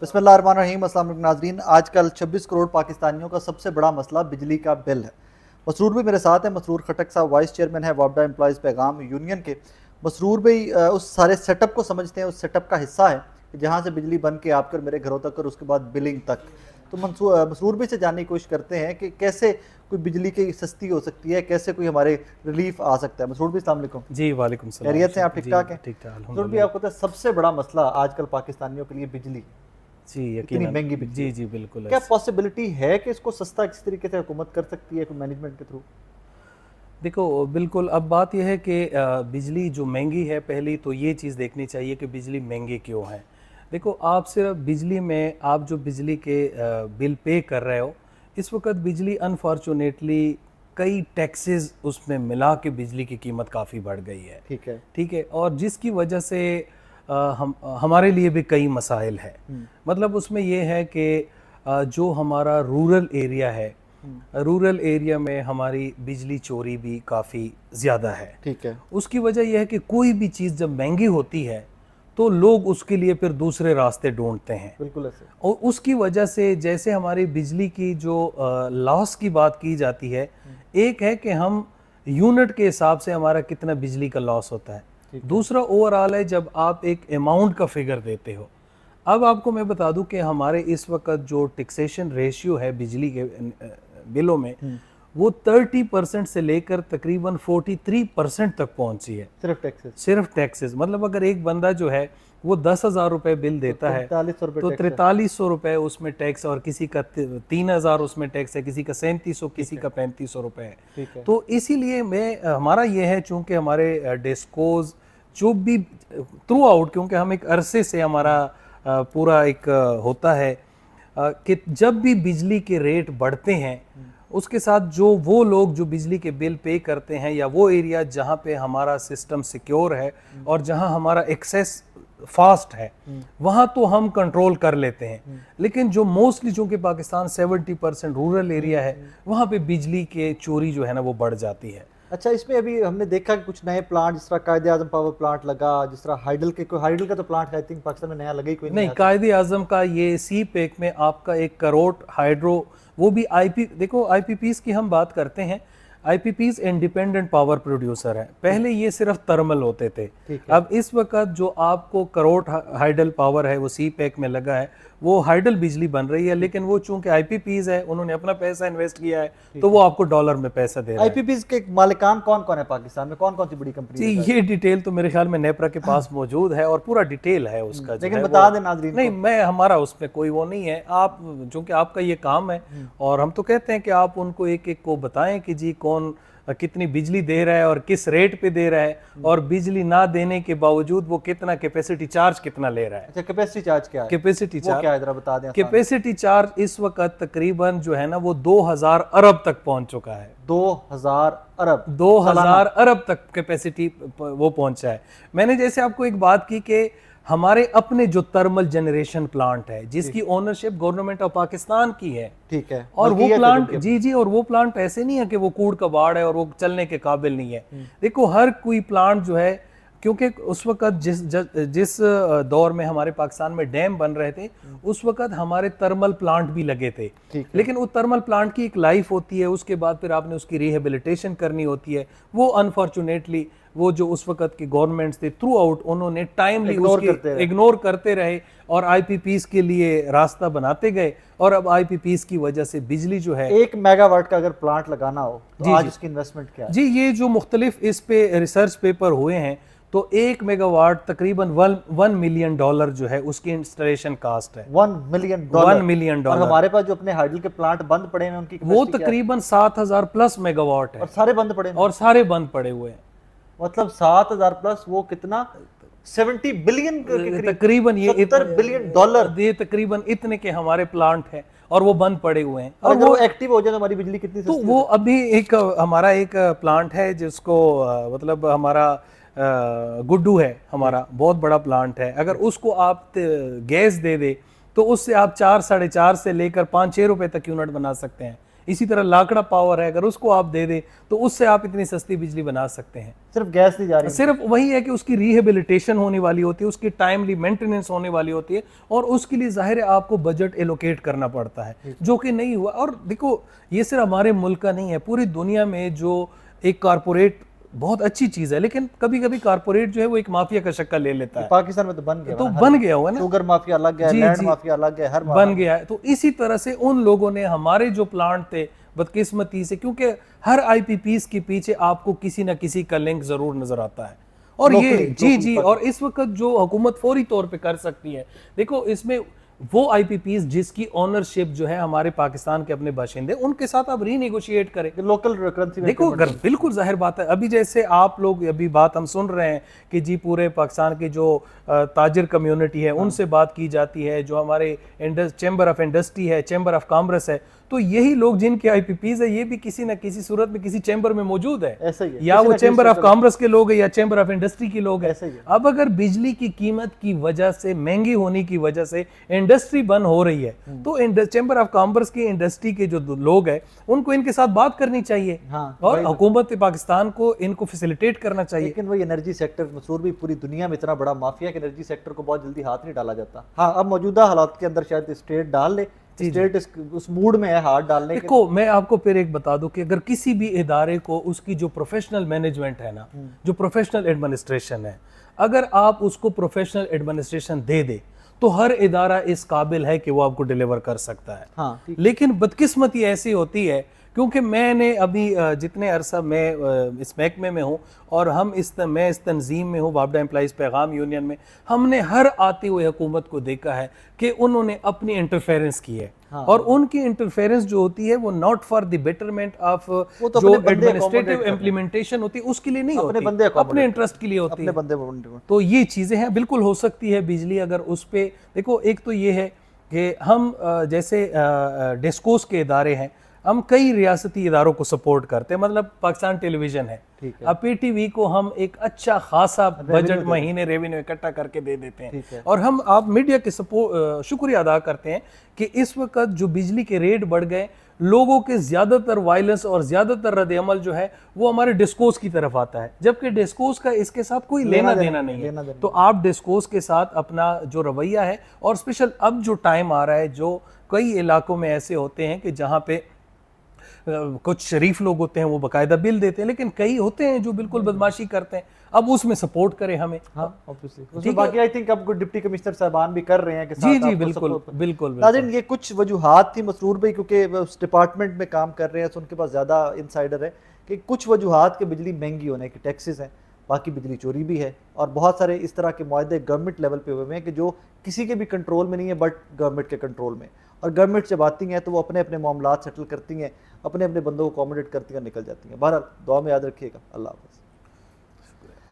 बसमीम रही नाजरीन आजकल 26 करोड़ पाकिस्तानियों का सबसे बड़ा मसला बिजली का बिल है मसरूर भी मेरे साथ है मसरूर खटक साहब वाइस चेयरमैन है वापडा एम्प्लॉज़ पैगाम यूनियन के मसरूर भाई उस सारे सेटअप को समझते हैं उस सेटअप का हिस्सा है कि जहाँ से बिजली बन के आपकर मेरे घरों तक और उसके बाद बिलिंग तक तो मसरूर भी से जानने की कोशिश करते हैं कि कैसे कोई बिजली की सस्ती हो सकती है कैसे कोई हमारे रिलीफ आ सकता है मसरूर भी अलैक्म जी वाले खैरियत से आप ठीक ठाक हैं ठीक ठाक मसरूर भी आपको तो सबसे बड़ा मसला आजकल पाकिस्तानियों के लिए बिजली जी इतनी महंगी जी जी बिल्कुल क्या पॉसिबिलिटी है कि इसको सस्ता तरीके से हुकूमत कर सकती है मैनेजमेंट के थ्रू देखो बिल्कुल अब बात यह है कि बिजली जो महंगी है पहली तो ये चीज़ देखनी चाहिए कि बिजली महंगी क्यों है देखो आप सिर्फ बिजली में आप जो बिजली के बिल पे कर रहे हो इस वक्त बिजली अनफॉर्चुनेटली कई टैक्सेस उसमें मिला के बिजली की कीमत काफ़ी बढ़ गई है ठीक है ठीक है और जिसकी वजह से हम हमारे लिए भी कई मसाइल हैं हम्म। मतलब उसमें यह है कि जो हमारा रूरल एरिया है हम्म। रूरल एरिया में हमारी बिजली चोरी भी काफ़ी ज़्यादा है ठीक है उसकी वजह यह है कि कोई भी चीज़ जब महंगी होती है तो लोग उसके लिए फिर दूसरे रास्ते ढूंढते हैं बिल्कुल ऐसे और उसकी वजह से जैसे हमारी बिजली की जो लॉस की बात की जाती है हम्म। एक है कि हम यूनिट के हिसाब से हमारा कितना बिजली का लॉस होता है दूसरा ओवरऑल है जब आप एक अमाउंट का फिगर देते हो अब आपको मैं बता दूं कि हमारे इस वक्त जो टैक्सेशन रेशियो है बिजली के बिलों में हम्म। वो 30 परसेंट से लेकर तकरीबन 43 परसेंट तक पहुंची है सिर्फ टैक्सेस सिर्फ टैक्सेस मतलब अगर एक बंदा जो है वो दस हज़ार रुपए बिल तो देता है तो तैतालीस सौ रुपए उसमें टैक्स और किसी का तीन हज़ार उसमें टैक्स है किसी का सैंतीस सौ किसी का पैंतीस सौ रुपए है तो इसीलिए मैं हमारा ये है चूंकि हमारे डिस्कोज जो भी थ्रू आउट क्योंकि हम एक अरसे से हमारा पूरा एक होता है कि जब भी बिजली के रेट बढ़ते हैं हम्म। उसके साथ जो वो लोग जो बिजली के बिल पे करते हैं या वो एरिया जहाँ पे हमारा सिस्टम सिक्योर है हम्म। और जहाँ हमारा एक्सेस फास्ट है हम्म। वहां तो हम कंट्रोल कर लेते हैं हम्म। लेकिन जो मोस्टली जो कि पाकिस्तान 70 परसेंट रूरल एरिया है हम्म। वहां पे बिजली के चोरी जो है ना वो बढ़ जाती है अच्छा इसमें अभी हमने देखा कि कुछ नए प्लांट जिस तरह कायद आजम पावर प्लांट लगा जिस तरह हाइडल के कोई हाइडल का तो प्लांट आई थिंक पाकिस्तान में नया लगा ही कोई नहीं, नहीं कायदे आजम का ये सी पेक में आपका एक करोट हाइड्रो वो भी आई देखो आई की हम बात करते हैं आईपीपीज इंडिपेंडेंट पावर प्रोड्यूसर हैं पहले ये सिर्फ थर्मल होते थे अब इस वक्त जो आपको करोड़ हाइडल पावर है वो सी पैक में लगा है वो हाइडल बिजली बन रही है लेकिन वो चूंकि आईपीपीज है उन्होंने अपना पैसा इन्वेस्ट किया है तो वो आपको डॉलर में पैसा दे रहा है आईपीपीज के मालिकान कौन कौन है पाकिस्तान में कौन कौन सी बड़ी कंपनी ये डिटेल तो मेरे ख्याल में नेपरा के पास हाँ। मौजूद है और पूरा डिटेल है हम्म, उसका लेकिन बता दे नाजरी नहीं मैं हमारा उसमें कोई वो नहीं है आप चूंकि आपका ये काम है हम्म। और हम तो कहते हैं कि आप उनको एक एक को बताएं कि जी कौन कितनी बिजली दे रहा है और किस रेट पे दे रहा है हम्म। और बिजली ना देने के बावजूद वो कितना कैपेसिटी चार्ज कितना ले रहा है कैपेसिटी अच्छा, चार्ज क्या है कैपेसिटी चार्ज क्या है बता दें कैपेसिटी चार्ज इस वक्त तकरीबन जो है ना वो दो अरब तक पहुंच चुका है दो अरब दो अरब तक कैपेसिटी वो पहुंचा है मैंने जैसे आपको एक बात की कि हमारे अपने जो थर्मल जनरेशन प्लांट है जिसकी ओनरशिप गवर्नमेंट ऑफ पाकिस्तान की है ठीक है और वो प्लांट जी जी और वो प्लांट ऐसे नहीं है कि वो कूड़ कबाड़ है और वो चलने के काबिल नहीं है हम्म। देखो हर कोई प्लांट जो है क्योंकि उस वक्त जिस जिस दौर में हमारे पाकिस्तान में डैम बन रहे थे हम्म। उस वक्त हमारे थर्मल प्लांट भी लगे थे लेकिन वो थर्मल प्लांट की एक लाइफ होती है उसके बाद फिर आपने उसकी रिहेबिलिटेशन करनी होती है वो अनफॉर्चुनेटली वो जो उस वक्त के गवर्नमेंट्स थे थ्रू आउट उन्होंने टाइमली इग्नोर करते इग्नोर करते रहे और आईपीपीस के लिए रास्ता बनाते गए और अब आईपीपीस की वजह से बिजली जो है एक मेगावाट का अगर प्लांट लगाना हो तो जी, आज जी, इसकी इन्वेस्टमेंट क्या है जी ये जो मुख्तलिफ इस पे रिसर्च पेपर हुए हैं तो एक मेगावाट तकरीबन वन वन मिलियन डॉलर जो है उसकी इंस्टॉलेशन कास्ट है one million one million dollar हमारे पास जो अपने हाइडल के प्लांट बंद पड़े हैं उनकी वो तकरीबन सात हजार प्लस मेगावाट है और सारे बंद पड़े और सारे बंद पड़े हुए हैं मतलब सात हजार प्लस वो कितना सेवेंटी बिलियन तकरीबन ये इतर बिलियन डॉलर ये तकरीबन इतने के हमारे प्लांट हैं और वो बंद पड़े हुए हैं और वो एक्टिव हो जाए तो हमारी बिजली कितनी तो वो अभी एक हमारा एक प्लांट है जिसको मतलब हमारा गुड्डू है हमारा बहुत बड़ा प्लांट है अगर उसको आप गैस दे दे तो उससे आप चार साढ़े चार से लेकर पाँच छः रुपए तक यूनिट बना सकते हैं इसी तरह लाकड़ा पावर है अगर उसको आप दे दें तो उससे आप इतनी सस्ती बिजली बना सकते हैं सिर्फ गैस दी जा रही है सिर्फ वही है कि उसकी रिहेबिलिटेशन होने वाली होती है उसकी टाइमली मेंटेनेंस होने वाली होती है और उसके लिए जाहिर है आपको बजट एलोकेट करना पड़ता है जो कि नहीं हुआ और देखो ये सिर्फ हमारे मुल्क का नहीं है पूरी दुनिया में जो एक कारपोरेट बहुत अच्छी चीज है लेकिन कभी कभी कारपोरेट जो है वो एक माफिया का शक्का ले लेता है पाकिस्तान में तो बन गया तो बन गया हुआ ना शुगर माफिया अलग है लैंड माफिया अलग है हर बन गया है तो इसी तरह से उन लोगों ने हमारे जो प्लांट थे बदकिस्मती से क्योंकि हर आईपीपीस के पीछे आपको किसी ना किसी का लिंक जरूर नजर आता है और ये जी जी और इस वक्त जो हुकूमत फौरी तौर पर कर सकती है देखो इसमें वो आई जिसकी ओनरशिप जो है हमारे पाकिस्तान के अपने बाशिंदे उनके साथ आप रीनेगोशिएट करें लोकल देखो अगर बिल्कुल जाहिर बात है अभी जैसे आप लोग अभी बात हम सुन रहे हैं कि जी पूरे पाकिस्तान के जो ताजिर कम्युनिटी है हाँ। उनसे बात की जाती है जो हमारे चैम्बर ऑफ इंडस्ट्री है चैम्बर ऑफ कामर्स है तो यही लोग जिनके आईपीपीज है ये भी किसी ना किसी सूरत में किसी चैम्बर में मौजूद है ऐसा ही है। या वो चैम्बर ऑफ कॉमर्स के लोग है या चैम्बर ऑफ इंडस्ट्री के लोग है ऐसा ही है अब अगर बिजली की कीमत की वजह से महंगी होने की वजह से इंडस्ट्री बंद हो रही है हम्म। तो चैम्बर ऑफ कॉमर्स की इंडस्ट्री के जो लोग है उनको इनके साथ बात करनी चाहिए हाँ, और तो। हुकूमत पाकिस्तान को इनको फैसिलिटेट करना चाहिए लेकिन वही एनर्जी सेक्टर मशहूर भी पूरी दुनिया में इतना बड़ा माफिया कि एनर्जी सेक्टर को बहुत जल्दी हाथ नहीं डाला जाता हाँ अब मौजूदा हालात के अंदर शायद स्टेट डाल ले स्टेट उस मूड में है हाथ डालने देखो मैं आपको फिर एक बता दूं कि अगर किसी भी इदारे को उसकी जो प्रोफेशनल मैनेजमेंट है ना हम्म। जो प्रोफेशनल एडमिनिस्ट्रेशन है अगर आप उसको प्रोफेशनल एडमिनिस्ट्रेशन दे दे तो हर इदारा इस काबिल है कि वो आपको डिलीवर कर सकता है हाँ, लेकिन बदकिस्मती ऐसी होती है क्योंकि मैंने अभी जितने अरसा मैं इस महकमे में हूँ और हम इस त, मैं इस तंजीम में हूँ बाबडा एम्प्लाइज पैगाम यूनियन में हमने हर आती हुई हुकूमत को देखा है कि उन्होंने अपनी इंटरफेरेंस की है हाँ, और उनकी इंटरफेरेंस जो होती है वो not for the betterment of जो एडमिनिस्ट्रेटिव इम्प्लीमेंटेशन होती है उसके लिए नहीं अपने बंदे अपने इंटरेस्ट के लिए होती है बंदे तो ये चीज़ें हैं बिल्कुल हो सकती है बिजली अगर उस पर देखो एक तो ये है कि हम जैसे डिस्कोस के इदारे हैं हम कई रियासती इदारों को सपोर्ट करते हैं मतलब पाकिस्तान टेलीविजन है अब पी टी वी को हम एक अच्छा खासा बजट महीने रेवेन्यू इकट्ठा करके दे देते हैं और हम आप मीडिया के सपोर्ट शुक्रिया अदा करते हैं कि इस वक्त जो बिजली के रेट बढ़ गए लोगों के ज़्यादातर वायलेंस और ज़्यादातर रद्द अमल जो है वो हमारे डिस्कोस की तरफ आता है जबकि डिस्कोस का इसके साथ कोई लेना, लेना देना, देना नहीं लेना है देना तो आप डिस्कोस के साथ अपना जो रवैया है और स्पेशल अब जो टाइम आ रहा है जो कई इलाकों में ऐसे होते हैं कि जहां पे कुछ शरीफ लोग होते हैं वो बाकायदा बिल देते हैं लेकिन कई होते हैं जो बिल्कुल बदमाशी करते हैं अब उसमें सपोर्ट करें हमें हाँ, बाकी आई थिंक अब डिप्टी कमिश्नर साहबान भी कर रहे हैं जी जी बिल्कुल बिल्कुल नाजिन ये कुछ वजूहत थी मसरूर भाई क्योंकि उस डिपार्टमेंट में काम कर रहे हैं तो उनके पास ज़्यादा इनसाइडर है कि कुछ वजूहत के बिजली महंगी होने की टैक्सेस हैं बाकी बिजली चोरी भी है और बहुत सारे इस तरह के माहे गवर्नमेंट लेवल पे हुए हैं कि जो किसी के भी कंट्रोल में नहीं है बट गवर्नमेंट के कंट्रोल में और गवर्नमेंट जब आती हैं तो वो अपने अपने मामला सेटल करती हैं अपने अपने बंदों को अकोमोडेट करती हैं और निकल जाती हैं बहरहाल दुआ में याद रखिएगा अल्लाह हाफ़